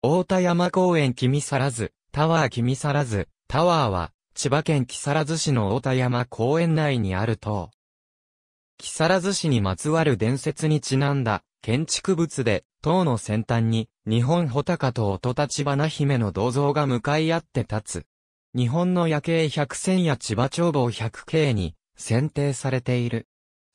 大田山公園君らず、タワー君らず、タワーは、千葉県木更津市の大田山公園内にある塔。木更津市にまつわる伝説にちなんだ、建築物で、塔の先端に、日本穂高と音立花姫の銅像が向かい合って立つ。日本の夜景百選や千葉長望百景に、選定されている。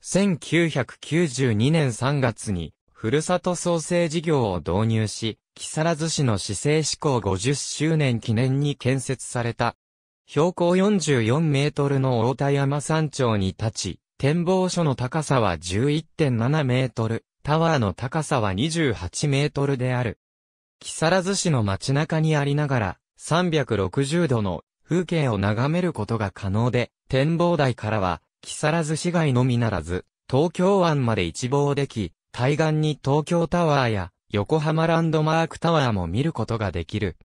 1992年3月に、ふるさと創生事業を導入し、木更津市の市政施行50周年記念に建設された。標高44メートルの大田山山頂に立ち、展望所の高さは11.7メートル、タワーの高さは28メートルである。木更津市の街中にありながら、360度の風景を眺めることが可能で、展望台からは、木更津市街のみならず、東京湾まで一望でき、対岸に東京タワーや横浜ランドマークタワーも見ることができる。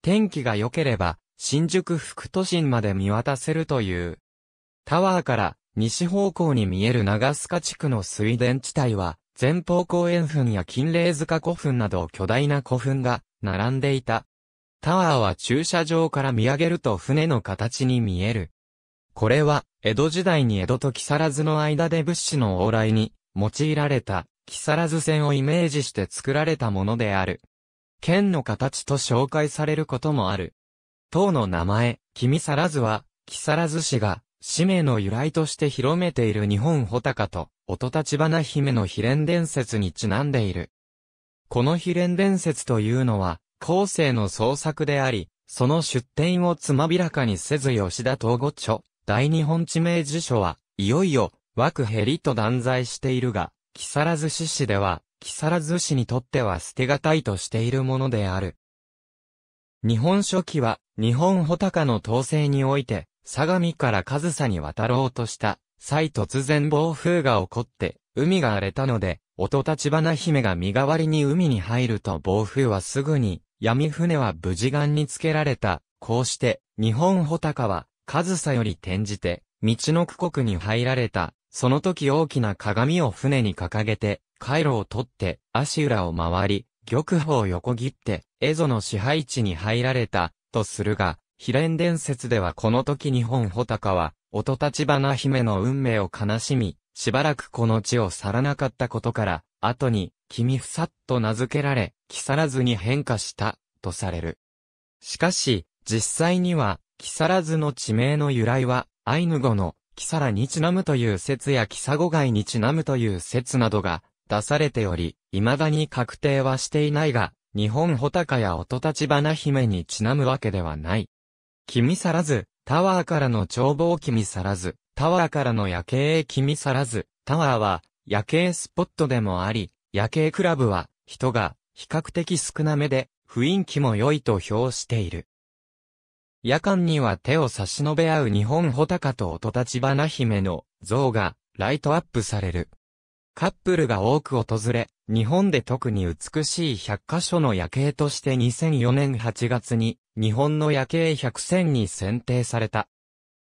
天気が良ければ、新宿副都心まで見渡せるという。タワーから西方向に見える長須賀地区の水田地帯は、前方後円墳や金霊塚古墳など巨大な古墳が並んでいた。タワーは駐車場から見上げると船の形に見える。これは、江戸時代に江戸と木更津の間で物資の往来に用いられた、木更津線をイメージして作られたものである。県の形と紹介されることもある。党の名前、君更津は、木更津市が、氏名の由来として広めている日本穂高と、音立花姫の秘伝伝説にちなんでいる。この秘伝伝説というのは、後世の創作であり、その出典をつまびらかにせず吉田東御著、大日本地名辞書は、いよいよ、枠ヘリと断罪しているが、木更津市市では、木更津市にとっては捨てがたいとしているものである。日本初期は、日本穂高の統制において、相模から上総に渡ろうとした、際突然暴風が起こって、海が荒れたので、音立花姫が身代わりに海に入ると暴風はすぐに、闇船は無事岸につけられた。こうして、日本穂高は、上総より転じて、道の区国に入られた。その時大きな鏡を船に掲げて、回路を取って、足裏を回り、玉砲を横切って、蝦夷の支配地に入られた、とするが、秘伝伝説ではこの時日本穂高は、音立花姫の運命を悲しみ、しばらくこの地を去らなかったことから、後に、君ふさっと名付けられ、木更津に変化した、とされる。しかし、実際には、木更津の地名の由来は、アイヌ語の、キサラにちなむという説やキサゴ街にちなむという説などが出されており、未だに確定はしていないが、日本ホタカや音立花姫にちなむわけではない。君さらず、タワーからの眺望君さらず、タワーからの夜景へ君さらず、タワーは夜景スポットでもあり、夜景クラブは人が比較的少なめで雰囲気も良いと評している。夜間には手を差し伸べ合う日本穂高と音立花姫の像がライトアップされる。カップルが多く訪れ、日本で特に美しい100カ所の夜景として2004年8月に日本の夜景100選に選定された。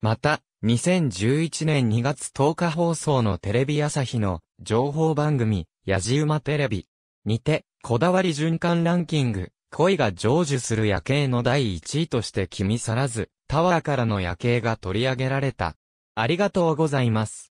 また、2011年2月10日放送のテレビ朝日の情報番組、ヤジウマテレビにて、こだわり循環ランキング恋が成就する夜景の第1位として君去らず、タワーからの夜景が取り上げられた。ありがとうございます。